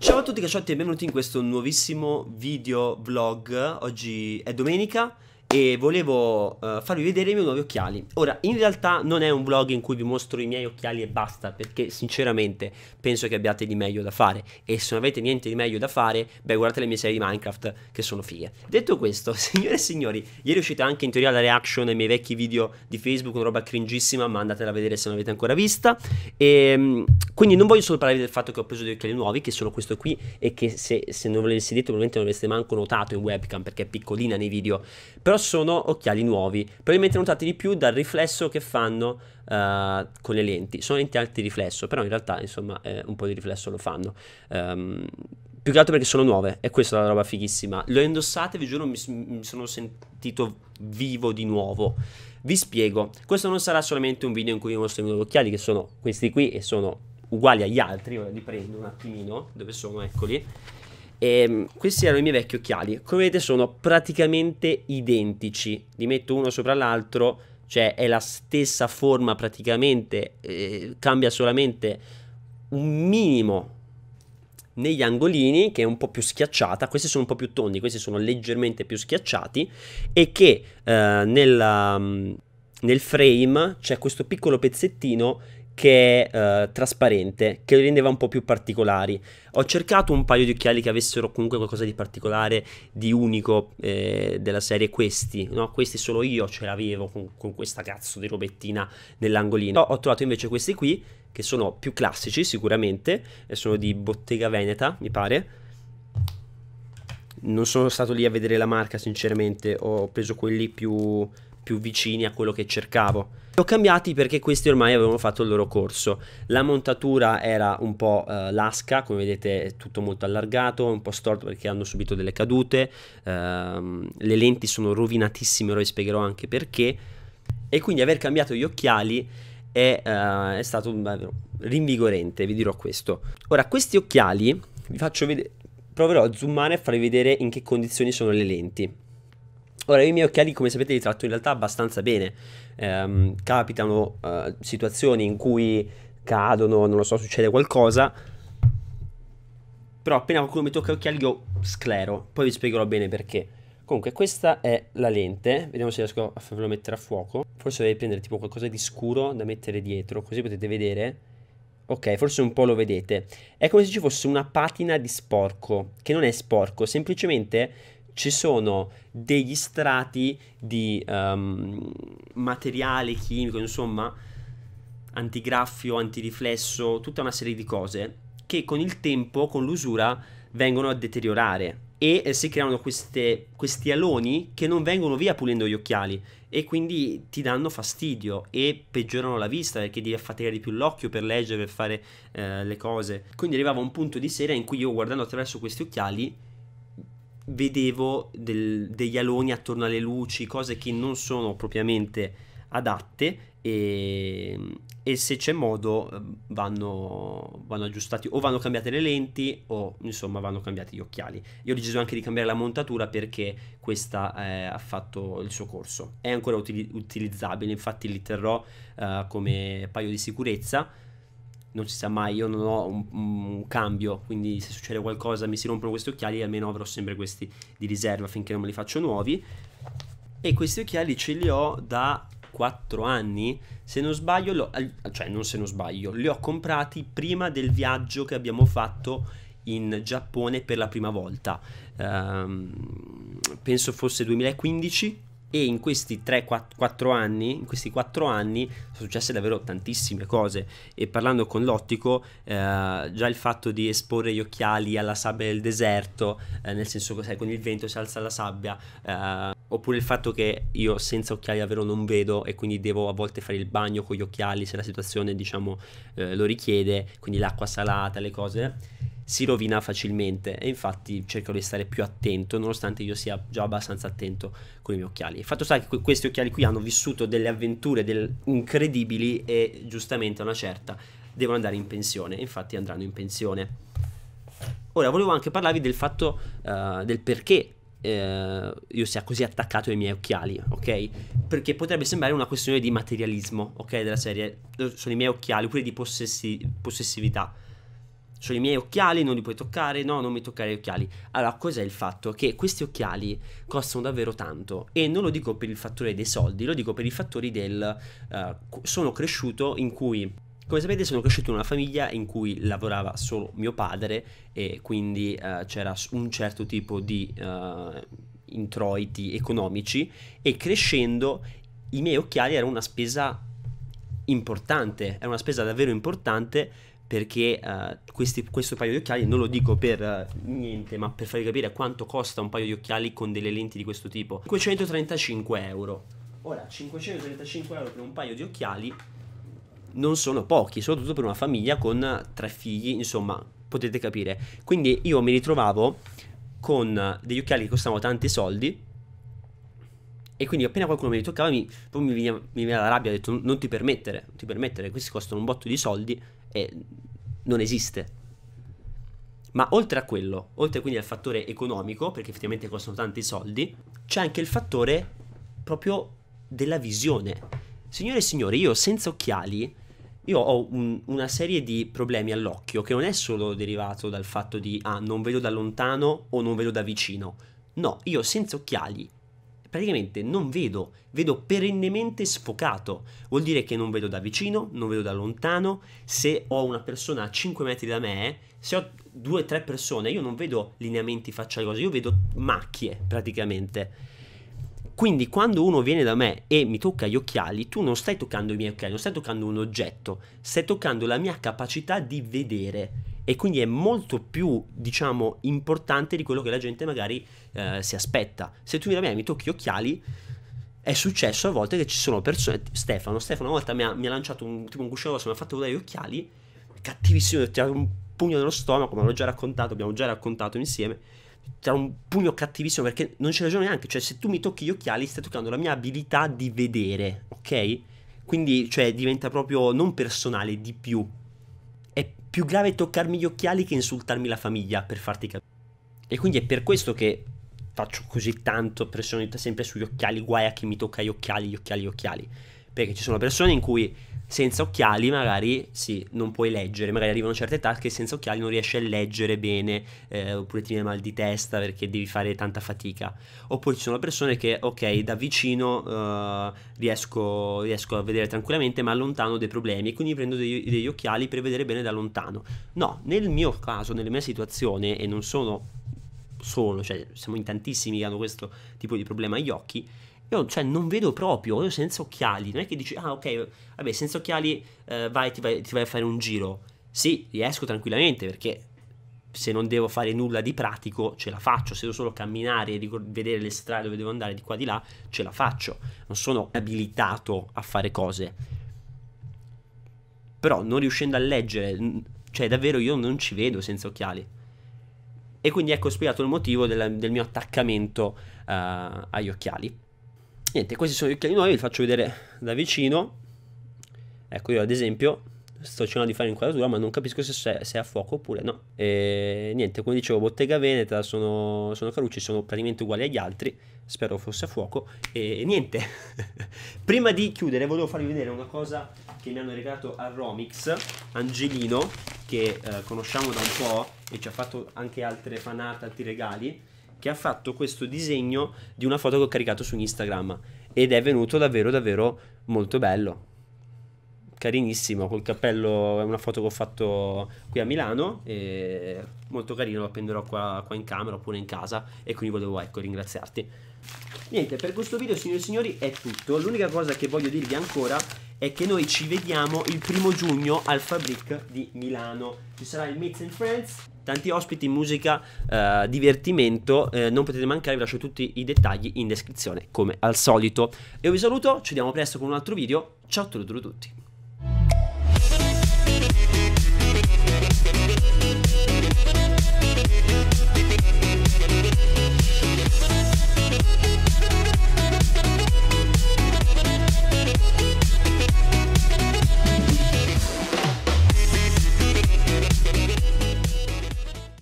Ciao a tutti cacciotti e benvenuti in questo nuovissimo video vlog, oggi è domenica e volevo uh, farvi vedere i miei nuovi occhiali. Ora, in realtà non è un vlog in cui vi mostro i miei occhiali e basta, perché sinceramente penso che abbiate di meglio da fare e se non avete niente di meglio da fare, beh guardate le mie serie di Minecraft che sono fighe. Detto questo, signore e signori, ieri è uscita anche in teoria la reaction ai miei vecchi video di Facebook, una roba cringissima, ma andatela a vedere se non l'avete ancora vista. E, ehm, quindi non voglio solo parlarvi del fatto che ho preso degli occhiali nuovi, che sono questo qui e che se, se non ve l'avessi detto probabilmente non l'avreste manco notato in webcam perché è piccolina nei video, però sono occhiali nuovi, probabilmente notati di più dal riflesso che fanno uh, con le lenti. Sono lenti alti riflesso, però in realtà insomma eh, un po' di riflesso lo fanno. Um, più che altro perché sono nuove e questa è la roba fighissima. Le ho indossate, vi giuro, mi, mi sono sentito vivo di nuovo. Vi spiego, questo non sarà solamente un video in cui vi mostro i nuovi occhiali, che sono questi qui e sono uguali agli altri. Ora li prendo un attimino, dove sono, eccoli e ehm, questi erano i miei vecchi occhiali. Come vedete sono praticamente identici. Li metto uno sopra l'altro, cioè è la stessa forma praticamente, eh, cambia solamente un minimo negli angolini che è un po' più schiacciata, questi sono un po' più tondi, questi sono leggermente più schiacciati e che eh, nella, mm, nel frame c'è questo piccolo pezzettino che è uh, trasparente, che li rendeva un po' più particolari. Ho cercato un paio di occhiali che avessero comunque qualcosa di particolare, di unico eh, della serie questi, no? Questi solo io ce l'avevo con, con questa cazzo di robettina nell'angolino. Ho, ho trovato invece questi qui, che sono più classici sicuramente, sono di Bottega Veneta, mi pare. Non sono stato lì a vedere la marca, sinceramente, ho preso quelli più più vicini a quello che cercavo. Li ho cambiati perché questi ormai avevano fatto il loro corso. La montatura era un po' eh, lasca, come vedete è tutto molto allargato, un po' storto perché hanno subito delle cadute, ehm, le lenti sono rovinatissime, ora vi spiegherò anche perché. E quindi aver cambiato gli occhiali è, eh, è stato beh, rinvigorente, vi dirò questo. Ora, questi occhiali vi faccio vedere, proverò a zoomare e farvi vedere in che condizioni sono le lenti. Ora, i miei occhiali, come sapete, li tratto in realtà abbastanza bene. Um, capitano uh, situazioni in cui cadono, non lo so, succede qualcosa. Però appena qualcuno mi tocca gli occhiali io sclero, poi vi spiegherò bene perché. Comunque questa è la lente, vediamo se riesco a farvelo mettere a fuoco. Forse dovrei prendere tipo qualcosa di scuro da mettere dietro, così potete vedere. Ok, forse un po' lo vedete. È come se ci fosse una patina di sporco, che non è sporco, semplicemente ci sono degli strati di um, materiale chimico, insomma, antigraffio, antiriflesso, tutta una serie di cose che con il tempo, con l'usura, vengono a deteriorare e eh, si creano queste, questi aloni che non vengono via pulendo gli occhiali e quindi ti danno fastidio e peggiorano la vista perché devi affaticare di più l'occhio per leggere, per fare eh, le cose. Quindi arrivava un punto di sera in cui io guardando attraverso questi occhiali vedevo del, degli aloni attorno alle luci, cose che non sono propriamente adatte e, e se c'è modo ehm, vanno, vanno, aggiustati o vanno cambiate le lenti o insomma vanno cambiati gli occhiali. Io ho deciso anche di cambiare la montatura perché questa eh, ha fatto il suo corso. È ancora utili- utilizzabile, infatti li terrò eh, come paio di sicurezza non si sa mai, io non ho un, un, cambio, quindi se succede qualcosa mi si rompono questi occhiali, almeno avrò sempre questi di riserva finché non me li faccio nuovi. E questi occhiali ce li ho da 4 anni, se non sbaglio, lo, cioè non se non sbaglio, li ho comprati prima del viaggio che abbiamo fatto in Giappone per la prima volta. Um, penso fosse 2015 e in questi 3-4 anni, in questi 4 anni sono successe davvero tantissime cose e parlando con l'ottico eh, già il fatto di esporre gli occhiali alla sabbia del deserto, eh, nel senso che sai, con il vento si alza la sabbia, eh, oppure il fatto che io senza occhiali davvero non vedo e quindi devo a volte fare il bagno con gli occhiali se la situazione diciamo eh, lo richiede, quindi l'acqua salata, le cose si rovina facilmente e infatti cerco di stare più attento nonostante io sia già abbastanza attento con i miei occhiali. Il fatto sta che questi occhiali qui hanno vissuto delle avventure del incredibili e giustamente a una certa devono andare in pensione, infatti andranno in pensione. Ora volevo anche parlarvi del fatto uh, del perché eh, io sia così attaccato ai miei occhiali, ok? Perché potrebbe sembrare una questione di materialismo, ok? Della serie sono i miei occhiali, oppure di possessi- possessività cioè, i miei occhiali, non li puoi toccare, no, non mi toccare gli occhiali. Allora, cos'è il fatto? Che questi occhiali costano davvero tanto. E non lo dico per il fattore dei soldi, lo dico per i fattori del... Uh, sono cresciuto in cui come sapete sono cresciuto in una famiglia in cui lavorava solo mio padre e quindi uh, c'era un certo tipo di uh, introiti economici e crescendo i miei occhiali erano una spesa importante, era una spesa davvero importante perché uh, questi, questo paio di occhiali non lo dico per uh, niente, ma per farvi capire quanto costa un paio di occhiali con delle lenti di questo tipo. 535 euro. Ora, 535 euro per un paio di occhiali non sono pochi, soprattutto per una famiglia con tre figli, insomma, potete capire. Quindi io mi ritrovavo con degli occhiali che costavano tanti soldi. E quindi appena qualcuno mi ritoccava mi, veniva, mi veniva la rabbia, ho detto non ti permettere, non ti permettere, questi costano un botto di soldi eh, non esiste. Ma oltre a quello, oltre quindi al fattore economico, perché effettivamente costano tanti soldi, c'è anche il fattore proprio della visione. Signore e signori, io senza occhiali, io ho un, una serie di problemi all'occhio che non è solo derivato dal fatto di, ah, non vedo da lontano o non vedo da vicino. No, io senza occhiali praticamente non vedo, vedo perennemente sfocato. Vuol dire che non vedo da vicino, non vedo da lontano, se ho una persona a 5 metri da me, se ho due o tre persone, io non vedo lineamenti facciali cose, io vedo macchie praticamente. Quindi quando uno viene da me e mi tocca gli occhiali, tu non stai toccando i miei occhiali, non stai toccando un oggetto, stai toccando la mia capacità di vedere e quindi è molto più, diciamo, importante di quello che la gente magari eh, si aspetta. Se tu mi a mi tocchi gli occhiali, è successo a volte che ci sono persone, Stefano, Stefano una volta mi ha, mi ha lanciato un, tipo un cuscino rosso, mi ha fatto vedere gli occhiali, cattivissimo, ti ha tirato un pugno nello stomaco, ma l'ho già raccontato, abbiamo già raccontato insieme, ti ha un pugno cattivissimo perché non c'è ragione neanche, cioè se tu mi tocchi gli occhiali stai toccando la mia abilità di vedere, ok? Quindi, cioè, diventa proprio non personale di più, è più grave toccarmi gli occhiali che insultarmi la famiglia, per farti capire. E quindi è per questo che faccio così tanto pressione sempre sugli occhiali, guai a chi mi tocca gli occhiali, gli occhiali, gli occhiali. Perché ci sono persone in cui senza occhiali magari sì, non puoi leggere, magari arrivano certe età che senza occhiali non riesci a leggere bene, eh, oppure ti viene mal di testa perché devi fare tanta fatica. Oppure ci sono persone che, ok, da vicino eh, riesco, riesco, a vedere tranquillamente, ma lontano dei problemi, e quindi prendo degli, degli occhiali per vedere bene da lontano. No, nel mio caso, nella mia situazione, e non sono solo, cioè siamo in tantissimi che hanno questo tipo di problema agli occhi, io cioè, non vedo proprio, io senza occhiali, non è che dici, ah ok, vabbè, senza occhiali eh, vai, ti, vai, ti vai a fare un giro. Sì, riesco tranquillamente perché se non devo fare nulla di pratico ce la faccio, se devo solo camminare e vedere le strade dove devo andare di qua di là ce la faccio, non sono abilitato a fare cose. Però non riuscendo a leggere, cioè davvero io non ci vedo senza occhiali. E quindi ecco spiegato il motivo del, del mio attaccamento uh, agli occhiali niente questi sono gli occhiali nuovi vi faccio vedere da vicino ecco io ad esempio sto cercando di fare inquadratura ma non capisco se, è a fuoco oppure no e niente come dicevo Bottega Veneta sono, sono carucci sono praticamente uguali agli altri spero fosse a fuoco e niente prima di chiudere volevo farvi vedere una cosa che mi hanno regalato a Romix Angelino che eh, conosciamo da un po' e ci ha fatto anche altre fanate, altri regali che ha fatto questo disegno di una foto che ho caricato su Instagram ed è venuto davvero davvero molto bello carinissimo col cappello è una foto che ho fatto qui a Milano molto carino la appenderò qua, qua, in camera oppure in casa e quindi volevo ecco ringraziarti niente per questo video signori e signori è tutto l'unica cosa che voglio dirvi ancora è che noi ci vediamo il primo giugno al Fabric di Milano. Ci sarà il Meets and Friends, tanti ospiti, musica, eh, divertimento, eh, non potete mancare, vi lascio tutti i dettagli in descrizione come al solito. Io vi saluto, ci vediamo presto con un altro video, ciao a tutti.